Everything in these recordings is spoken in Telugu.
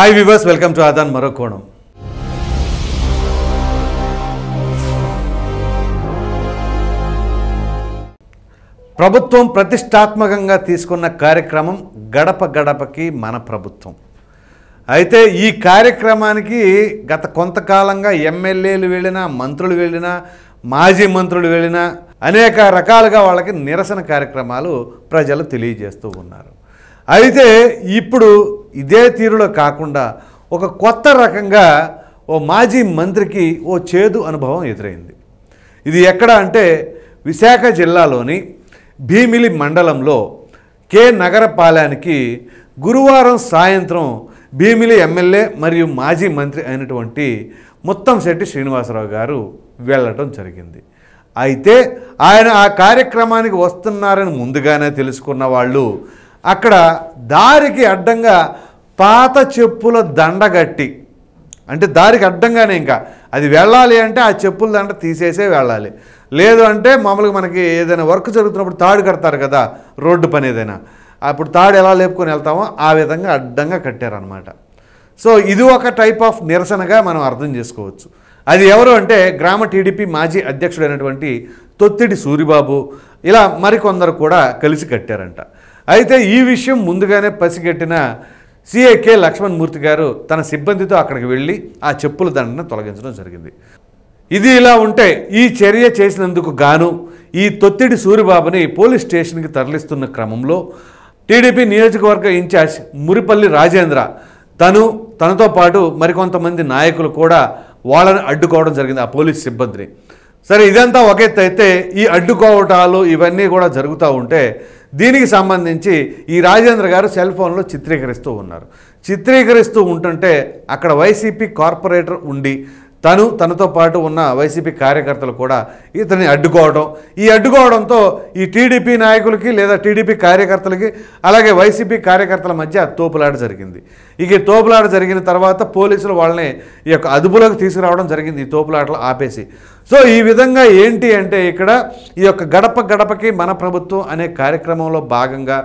హాయ్ వివర్స్ వెల్కమ్ టు ఆదాన్ మరో కోణం ప్రభుత్వం ప్రతిష్టాత్మకంగా తీసుకున్న కార్యక్రమం గడప గడపకి మన ప్రభుత్వం అయితే ఈ కార్యక్రమానికి గత కొంతకాలంగా ఎమ్మెల్యేలు వెళ్ళినా మంత్రులు వెళ్ళినా మాజీ మంత్రులు వెళ్ళినా అనేక రకాలుగా వాళ్ళకి నిరసన కార్యక్రమాలు ప్రజలు తెలియజేస్తూ ఉన్నారు అయితే ఇప్పుడు ఇదే తీరులో కాకుండా ఒక కొత్త రకంగా ఓ మాజీ మంత్రికి ఓ చేదు అనుభవం ఎదురైంది ఇది ఎక్కడ అంటే విశాఖ జిల్లాలోని భీమిలి మండలంలో కే నగరపాలెనికి గురువారం సాయంత్రం భీమిలి ఎమ్మెల్యే మరియు మాజీ మంత్రి అయినటువంటి ముత్తంశెట్టి శ్రీనివాసరావు గారు వెళ్ళటం జరిగింది అయితే ఆయన ఆ కార్యక్రమానికి వస్తున్నారని ముందుగానే తెలుసుకున్న వాళ్ళు అక్కడ దారికి అడ్డంగా పాత చెప్పుల దండగట్టి అంటే దారికి అడ్డంగానే ఇంకా అది వెళ్ళాలి అంటే ఆ చెప్పుల దండ తీసేసే వెళ్ళాలి లేదు అంటే మామూలుగా మనకి ఏదైనా వర్క్ జరుగుతున్నప్పుడు తాడు కడతారు కదా రోడ్డు పని ఏదైనా అప్పుడు తాడు ఎలా లేపుకొని వెళ్తామో ఆ విధంగా అడ్డంగా కట్టారనమాట సో ఇది ఒక టైప్ ఆఫ్ నిరసనగా మనం అర్థం చేసుకోవచ్చు అది ఎవరు అంటే గ్రామ టీడీపీ మాజీ అధ్యక్షుడైనటువంటి తొత్తిడి సూరిబాబు ఇలా మరికొందరు కూడా కలిసి కట్టారంట అయితే ఈ విషయం ముందుగానే పసిగట్టిన సిఐకే లక్ష్మణ్ మూర్తి గారు తన సిబ్బందితో అక్కడికి వెళ్ళి ఆ చెప్పుల దండను తొలగించడం జరిగింది ఇది ఇలా ఉంటే ఈ చర్య చేసినందుకు గాను ఈ తొత్తిడి సూరిబాబుని పోలీస్ స్టేషన్కి తరలిస్తున్న క్రమంలో టీడీపీ నియోజకవర్గ ఇన్ఛార్జ్ మురిపల్లి రాజేంద్ర తను తనతో పాటు మరికొంతమంది నాయకులు కూడా వాళ్ళని అడ్డుకోవడం జరిగింది ఆ పోలీస్ సిబ్బందిని సరే ఇదంతా ఒక ఎత్తు అయితే ఈ అడ్డుకోవటాలు ఇవన్నీ కూడా జరుగుతూ ఉంటే దీనికి సంబంధించి ఈ రాజేంద్ర గారు సెల్ ఫోన్లో చిత్రీకరిస్తూ ఉన్నారు చిత్రీకరిస్తూ ఉంటుంటే అక్కడ వైసీపీ కార్పొరేటర్ ఉండి తను తనతో పాటు ఉన్న వైసీపీ కార్యకర్తలు కూడా ఇతని అడ్డుకోవడం ఈ అడ్డుకోవడంతో ఈ టీడీపీ నాయకులకి లేదా టీడీపీ కార్యకర్తలకి అలాగే వైసీపీ కార్యకర్తల మధ్య తోపులాట జరిగింది ఇక తోపులాట జరిగిన తర్వాత పోలీసులు వాళ్ళని ఈ యొక్క అదుపులోకి తీసుకురావడం జరిగింది ఈ తోపులాటలు ఆపేసి సో ఈ విధంగా ఏంటి అంటే ఇక్కడ ఈ యొక్క గడప గడపకి మన ప్రభుత్వం అనే కార్యక్రమంలో భాగంగా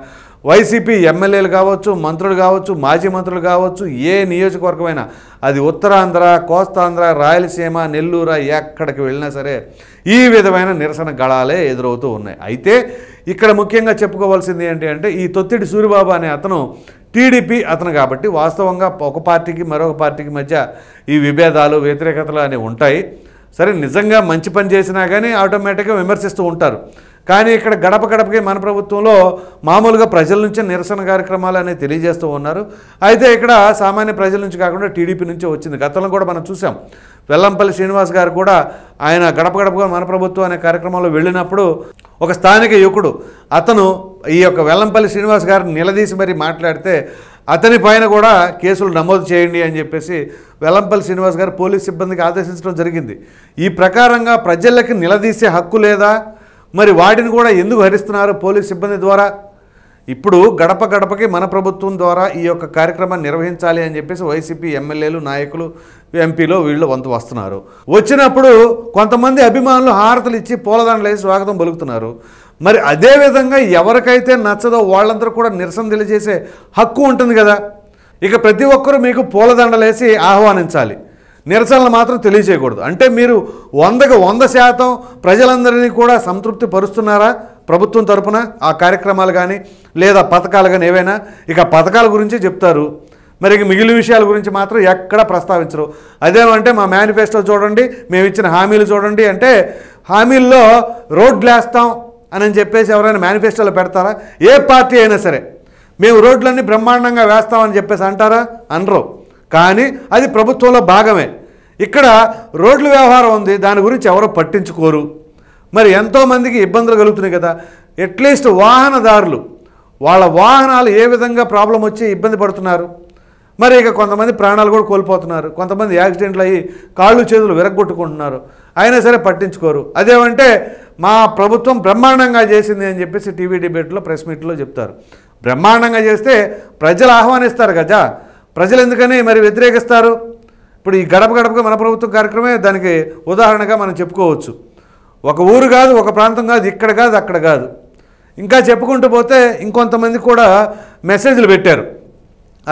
వైసీపీ ఎమ్మెల్యేలు కావచ్చు మంత్రులు కావచ్చు మాజీ మంత్రులు కావచ్చు ఏ నియోజకవర్గమైనా అది ఉత్తరాంధ్ర కోస్తాంధ్ర రాయలసీమ నెల్లూరు ఎక్కడికి వెళ్ళినా సరే ఈ విధమైన నిరసన గళాలే ఎదురవుతూ ఉన్నాయి అయితే ఇక్కడ ముఖ్యంగా చెప్పుకోవాల్సింది ఏంటి అంటే ఈ తొత్తిడి సూరిబాబు అనే అతను టీడీపీ అతను కాబట్టి వాస్తవంగా ఒక పార్టీకి మరొక పార్టీకి మధ్య ఈ విభేదాలు వ్యతిరేకతలు అనేవి ఉంటాయి సరే నిజంగా మంచి పని చేసినా కానీ ఆటోమేటిక్గా విమర్శిస్తూ ఉంటారు కానీ ఇక్కడ గడప గడపకి మన ప్రభుత్వంలో మామూలుగా ప్రజల నుంచి నిరసన కార్యక్రమాలు అనేవి తెలియజేస్తూ ఉన్నారు అయితే ఇక్కడ సామాన్య ప్రజల నుంచి కాకుండా టీడీపీ నుంచి వచ్చింది గతంలో కూడా మనం చూసాం వెల్లంపల్లి శ్రీనివాస్ గారు కూడా ఆయన గడప గడపగా మన ప్రభుత్వం అనే కార్యక్రమంలో వెళ్ళినప్పుడు ఒక స్థానిక యువకుడు అతను ఈ యొక్క వెల్లంపల్లి శ్రీనివాస్ గారిని నిలదీసి మరీ మాట్లాడితే అతని పైన కూడా కేసులు నమోదు చేయండి అని చెప్పేసి వెలంపల్లి శ్రీనివాస్ గారు పోలీస్ సిబ్బందికి ఆదేశించడం జరిగింది ఈ ప్రకారంగా ప్రజలకి నిలదీసే హక్కు లేదా మరి వాటిని కూడా ఎందుకు హరిస్తున్నారు పోలీస్ సిబ్బంది ద్వారా ఇప్పుడు గడప గడపకి మన ప్రభుత్వం ద్వారా ఈ యొక్క కార్యక్రమాన్ని నిర్వహించాలి అని చెప్పేసి వైసీపీ ఎమ్మెల్యేలు నాయకులు ఎంపీలో వీళ్ళు వంతు వస్తున్నారు వచ్చినప్పుడు కొంతమంది అభిమానులు హారతలు ఇచ్చి పూలదండలు వేసి స్వాగతం పలుకుతున్నారు మరి అదేవిధంగా ఎవరికైతే నచ్చదో వాళ్ళందరూ కూడా నిరసన తెలియజేసే హక్కు ఉంటుంది కదా ఇక ప్రతి ఒక్కరూ మీకు పూలదండలేసి ఆహ్వానించాలి నిరసనలు మాత్రం తెలియజేయకూడదు అంటే మీరు వందకు వంద శాతం ప్రజలందరినీ కూడా సంతృప్తి పరుస్తున్నారా ప్రభుత్వం తరపున ఆ కార్యక్రమాలు కానీ లేదా పథకాలు కానీ ఏవైనా ఇక పథకాల గురించి చెప్తారు మరి ఇక విషయాల గురించి మాత్రం ఎక్కడ ప్రస్తావించరు అదేమంటే మా మేనిఫెస్టో చూడండి మేము ఇచ్చిన హామీలు చూడండి అంటే హామీల్లో రోడ్లు వేస్తాం అని చెప్పేసి ఎవరైనా మేనిఫెస్టోలో పెడతారా ఏ పార్టీ అయినా సరే మేము రోడ్లన్నీ బ్రహ్మాండంగా వేస్తామని చెప్పేసి అంటారా అనరు కానీ అది ప్రభుత్వంలో భాగమే ఇక్కడ రోడ్ల వ్యవహారం ఉంది దాని గురించి ఎవరో పట్టించుకోరు మరి ఎంతోమందికి ఇబ్బందులు కలుగుతున్నాయి కదా అట్లీస్ట్ వాహనదారులు వాళ్ళ వాహనాలు ఏ విధంగా ప్రాబ్లం వచ్చి ఇబ్బంది పడుతున్నారు మరి ఇక కొంతమంది ప్రాణాలు కూడా కోల్పోతున్నారు కొంతమంది యాక్సిడెంట్లు అయ్యి కాళ్ళు చేతులు విరగొట్టుకుంటున్నారు అయినా సరే పట్టించుకోరు అదేమంటే మా ప్రభుత్వం బ్రహ్మాండంగా చేసింది అని చెప్పేసి టీవీ డిబేట్లో ప్రెస్ మీట్లో చెప్తారు బ్రహ్మాండంగా చేస్తే ప్రజలు ఆహ్వానిస్తారు కదా ప్రజలు ఎందుకని మరి వ్యతిరేకిస్తారు ఇప్పుడు ఈ గడప గడపగా మన ప్రభుత్వం కార్యక్రమే దానికి ఉదాహరణగా మనం చెప్పుకోవచ్చు ఒక ఊరు కాదు ఒక ప్రాంతం కాదు ఇక్కడ కాదు అక్కడ కాదు ఇంకా చెప్పుకుంటూ పోతే ఇంకొంతమంది కూడా మెసేజ్లు పెట్టారు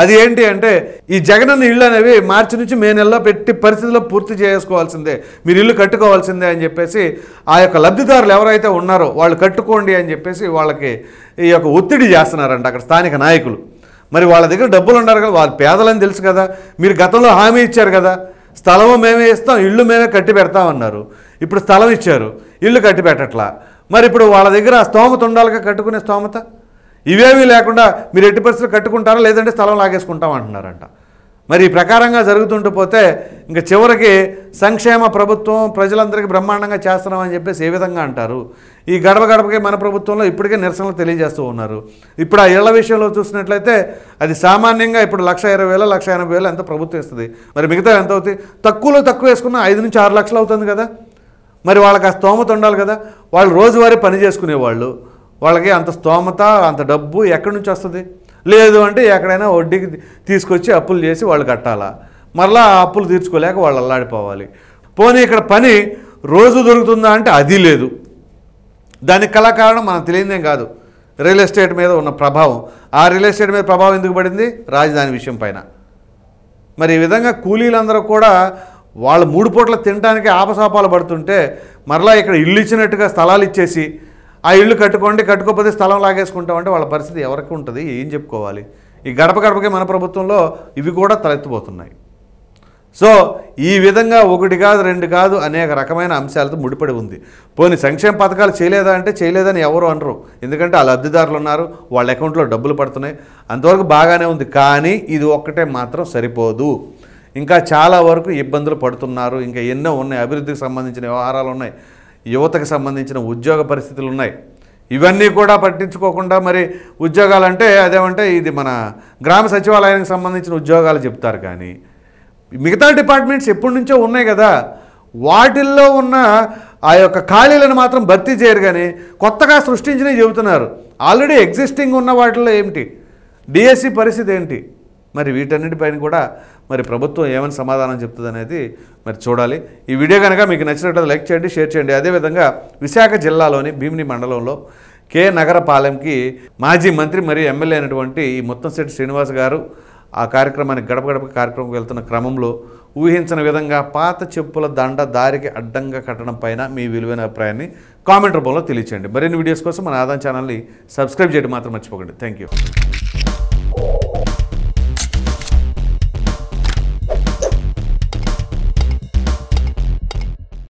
అది ఏంటి అంటే ఈ జగనన్న ఇళ్ళు అనేవి మార్చి నుంచి మే నెలలో పెట్టి పరిస్థితిలో పూర్తి చేసుకోవాల్సిందే మీరు ఇల్లు కట్టుకోవాల్సిందే అని చెప్పేసి ఆ యొక్క లబ్ధిదారులు ఎవరైతే ఉన్నారో వాళ్ళు కట్టుకోండి అని చెప్పేసి వాళ్ళకి ఈ యొక్క ఒత్తిడి చేస్తున్నారంట అక్కడ స్థానిక నాయకులు మరి వాళ్ళ దగ్గర డబ్బులు ఉన్నారు కదా వాళ్ళు పేదలని తెలుసు కదా మీరు గతంలో హామీ ఇచ్చారు కదా స్థలము మేమే ఇస్తాం ఇళ్ళు మేమే కట్టి పెడతామన్నారు ఇప్పుడు స్థలం ఇచ్చారు ఇల్లు కట్టి పెట్టట్లా మరి ఇప్పుడు వాళ్ళ దగ్గర స్తోమత ఉండాలిగా కట్టుకునే స్తోమత ఇవేమీ లేకుండా మీరు ఎట్టి పరిస్థితులు కట్టుకుంటారా లేదంటే స్థలం లాగేసుకుంటాం అంటున్నారంట మరి ఈ ప్రకారంగా జరుగుతుంటూ పోతే ఇంకా చివరికి సంక్షేమ ప్రభుత్వం ప్రజలందరికీ బ్రహ్మాండంగా చేస్తున్నామని చెప్పేసి ఏ విధంగా అంటారు ఈ గడప గడపకి మన ప్రభుత్వంలో ఇప్పటికే నిరసనలు తెలియజేస్తూ ఉన్నారు ఇప్పుడు ఆ ఇళ్ల విషయంలో చూసినట్లయితే అది సామాన్యంగా ఇప్పుడు లక్ష ఇరవై వేల లక్ష ఎనభై ఎంత ప్రభుత్వం ఇస్తుంది మరి మిగతా ఎంత అవుతుంది తక్కువలో తక్కువ వేసుకున్న ఐదు నుంచి ఆరు లక్షలు అవుతుంది కదా మరి వాళ్ళకి ఆ స్తోమత ఉండాలి కదా వాళ్ళు రోజువారీ పని చేసుకునేవాళ్ళు వాళ్ళకి అంత స్తోమత అంత డబ్బు ఎక్కడి నుంచి వస్తుంది లేదు అంటే ఎక్కడైనా వడ్డీకి తీసుకొచ్చి అప్పులు చేసి వాళ్ళు కట్టాలా మరలా ఆ అప్పులు తీర్చుకోలేక వాళ్ళు అల్లాడిపోవాలి పోనీ ఇక్కడ పని రోజు దొరుకుతుందా అంటే అది లేదు దానికి కళాకారణం మనం తెలియదేం కాదు రియల్ ఎస్టేట్ మీద ఉన్న ప్రభావం ఆ రియల్ ఎస్టేట్ మీద ప్రభావం ఎందుకు పడింది రాజధాని విషయం పైన మరి ఈ విధంగా కూలీలందరూ కూడా వాళ్ళు మూడు పూట్ల తినడానికి ఆపసాపాలు పడుతుంటే మరలా ఇక్కడ ఇల్లు ఇచ్చినట్టుగా స్థలాలు ఇచ్చేసి ఆ ఇల్లు కట్టుకోండి కట్టుకోకపోతే స్థలం లాగేసుకుంటాం అంటే వాళ్ళ పరిస్థితి ఎవరికి ఉంటుంది ఏం చెప్పుకోవాలి ఈ గడప గడపకే మన ప్రభుత్వంలో ఇవి కూడా తలెత్తిపోతున్నాయి సో ఈ విధంగా ఒకటి కాదు రెండు కాదు అనేక రకమైన అంశాలతో ముడిపడి ఉంది పోనీ సంక్షేమ పథకాలు చేయలేదా అంటే చేయలేదని ఎవరు అనరు ఎందుకంటే ఆ లబ్ధిదారులు ఉన్నారు వాళ్ళ అకౌంట్లో డబ్బులు పడుతున్నాయి అంతవరకు బాగానే ఉంది కానీ ఇది ఒక్కటే మాత్రం సరిపోదు ఇంకా చాలా వరకు ఇబ్బందులు పడుతున్నారు ఇంకా ఎన్నో ఉన్నాయి అభివృద్ధికి సంబంధించిన వ్యవహారాలు ఉన్నాయి యువతకు సంబంధించిన ఉద్యోగ పరిస్థితులు ఉన్నాయి ఇవన్నీ కూడా పట్టించుకోకుండా మరి ఉద్యోగాలు అంటే అదేమంటే ఇది మన గ్రామ సచివాలయానికి సంబంధించిన ఉద్యోగాలు చెప్తారు కానీ మిగతా డిపార్ట్మెంట్స్ ఎప్పటి నుంచో ఉన్నాయి కదా వాటిల్లో ఉన్న ఆ యొక్క ఖాళీలను మాత్రం భర్తీ చేయరు కానీ కొత్తగా సృష్టించినవి చెబుతున్నారు ఆల్రెడీ ఎగ్జిస్టింగ్ ఉన్న వాటిల్లో ఏమిటి డిఎస్సి e పరిస్థితి ఏంటి మరి వీటన్నిటిపైన కూడా మరి ప్రభుత్వం ఏమని సమాధానం చెప్తుంది అనేది మరి చూడాలి ఈ వీడియో కనుక మీకు నచ్చినట్లయితే లైక్ చేయండి షేర్ చేయండి అదేవిధంగా విశాఖ జిల్లాలోని భీమిని మండలంలో కే నగరపాలెంకి మాజీ మంత్రి మరియు ఎమ్మెల్యే అయినటువంటి ఈ ముత్తంశెట్టి శ్రీనివాస్ గారు ఆ కార్యక్రమానికి గడప గడప కార్యక్రమంకి వెళ్తున్న క్రమంలో ఊహించిన విధంగా పాత చెప్పుల దండ దారికి అడ్డంగా కట్టడం పైన మీ విలువైన అభిప్రాయాన్ని కామెంట్ రూపంలో తెలియచేయండి మరిన్ని వీడియోస్ కోసం మన ఆదాయం ఛానల్ని సబ్స్క్రైబ్ చేయడం మాత్రం మర్చిపోకండి థ్యాంక్ యూ